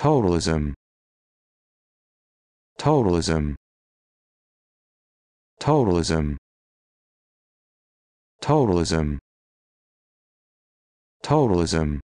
Totalism. Totalism. Totalism. Totalism. Totalism.